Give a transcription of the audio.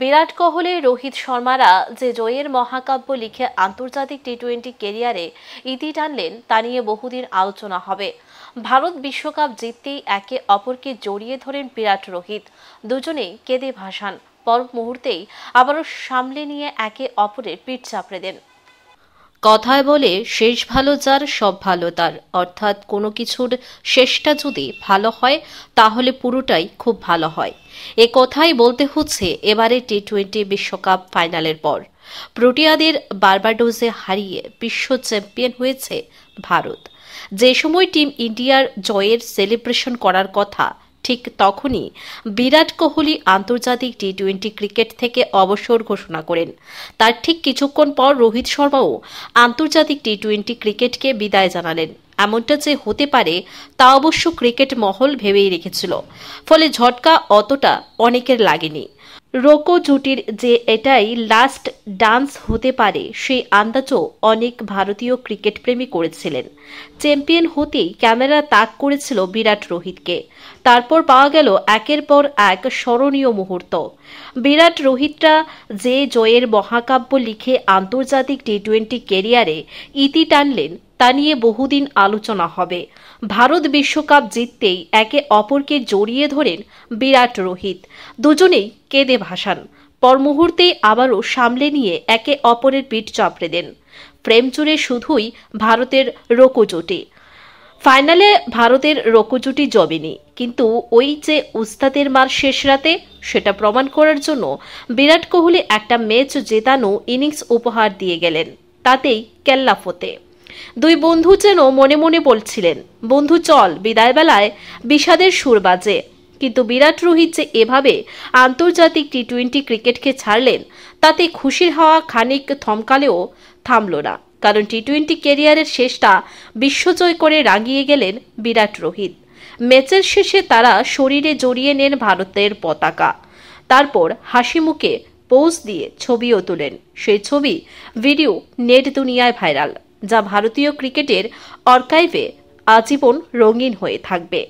বিরাট কোহলি রোহিত শর্মারা যে জয়ের মহাকাব্য লিখে আন্তর্জাতিক টি টোয়েন্টি কেরিয়ারে ইতি টানলেন তা নিয়ে বহুদিন আলোচনা হবে ভারত বিশ্বকাপ জিততেই একে অপরকে জড়িয়ে ধরেন বিরাট রোহিত দুজনেই কেঁদে ভাসান পর মুহূর্তেই আবারও সামলে নিয়ে একে অপরের পিঠ চাপড়ে দেন কথায় বলে শেষ ভালো যার সব ভালো তার অর্থাৎ কোনো কিছুর শেষটা যদি ভালো হয় তাহলে পুরোটাই খুব ভালো হয় এ কথাই বলতে হচ্ছে এবারে টি টোয়েন্টি বিশ্বকাপ ফাইনালের পর প্রোটিয়াদের বার্বাডোজে হারিয়ে বিশ্ব চ্যাম্পিয়ন হয়েছে ভারত যে সময় টিম ইন্ডিয়ার জয়ের সেলিব্রেশন করার কথা ঠিক তখনই বিরাট কোহলি আন্তর্জাতিক টি টোয়েন্টি ক্রিকেট থেকে অবসর ঘোষণা করেন তার ঠিক কিছুক্ষণ পর রোহিত শর্মাও আন্তর্জাতিক টি টোয়েন্টি ক্রিকেটকে বিদায় জানালেন এমনটা যে হতে পারে তা অবশ্য ক্রিকেট মহল ভেবেই রেখেছিল ফলে ঝটকা অতটা অনেকের লাগেনি রোকো জুটির যে এটাই লাস্ট ডান্স হতে পারে সেই আন্দাজও অনেক ভারতীয় ক্রিকেট প্রেমী করেছিলেন চ্যাম্পিয়ন হতেই ক্যামেরা তাক করেছিল বিরাট রোহিতকে তারপর পাওয়া গেল একের পর এক স্মরণীয় মুহূর্ত বিরাট রোহিতরা যে জয়ের মহাকাব্য লিখে আন্তর্জাতিক টি টোয়েন্টি কেরিয়ারে ইতি টানলেন তা নিয়ে বহুদিন আলোচনা হবে ভারত বিশ্বকাপ জিততেই একে অপরকে জড়িয়ে ধরেন বিরাট রোহিত দুজনেই কেঁদে ভাসান পর মুহূর্তেই আবারও সামলে নিয়ে একে অপরের পিঠ চাপড়ে দেন প্রেমচুরে শুধুই ভারতের রোকোজোটে ফাইনালে ভারতের রোকোজুটি জবেনি কিন্তু ওই যে উস্তাদের মার শেষ রাতে সেটা প্রমাণ করার জন্য বিরাট কোহলি একটা ম্যাচ জেতানো ইনিংস উপহার দিয়ে গেলেন তাতেই কেল্লাফতে দুই বন্ধু যেন মনে মনে বলছিলেন বন্ধু চল বিদায়বেলায় বিষাদের সুর বাজে কিন্তু বিরাট রোহিত যে এভাবে আন্তর্জাতিক টি টোয়েন্টি ক্রিকেটকে ছাড়লেন তাতে খুশির হাওয়া খানিক থমকালেও থামল না কারণ টি টোয়েন্টি কেরিয়ারের শেষটা বিশ্বজয় করে রাঙিয়ে গেলেন বিরাট রোহিত ম্যাচের শেষে তারা শরীরে জড়িয়ে নেন ভারতের পতাকা তারপর হাসি মুখে পোজ দিয়ে ছবিও তোলেন সেই ছবি ভিডিও নেট দুনিয়ায় ভাইরাল যা ভারতীয় ক্রিকেটের অর্কাইভে আজীবন রঙিন হয়ে থাকবে